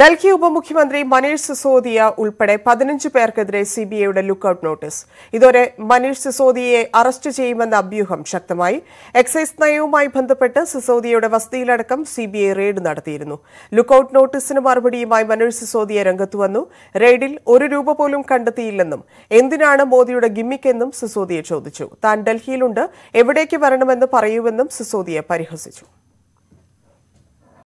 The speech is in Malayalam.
ഡൽഹി ഉപമുഖ്യമന്ത്രി മനീഷ് സിസോദിയ ഉൾപ്പെടെ പതിനഞ്ച് പേർക്കെതിരെ സിബിഐയുടെ ഔട്ട് നോട്ടീസ് ഇതോടെ മനീഷ് സിസോദിയെ അറസ്റ്റ് ചെയ്യുമെന്ന അഭ്യൂഹം ശക്തമായി എക്സൈസ് നയവുമായി ബന്ധപ്പെട്ട് സിസോദിയയുടെ വസതിയിലടക്കം സിബിഐ റെയ്ഡ് നടത്തിയിരുന്നു ഔട്ട് നോട്ടീസിന് മറുപടിയുമായി മനീഷ് സിസോദിയ രംഗത്തുവന്നു റെയ്ഡിൽ ഒരു രൂപ പോലും കണ്ടെത്തിയില്ലെന്നും എന്തിനാണ് മോദിയുടെ ഗിമ്മിക്കെന്നും സിസോദിയ ചോദിച്ചു താൻ ഡൽഹിയിലുണ്ട് എവിടേക്ക് വരണമെന്ന് പറയൂവെന്നും സിസോദിയ പരിഹസിച്ചു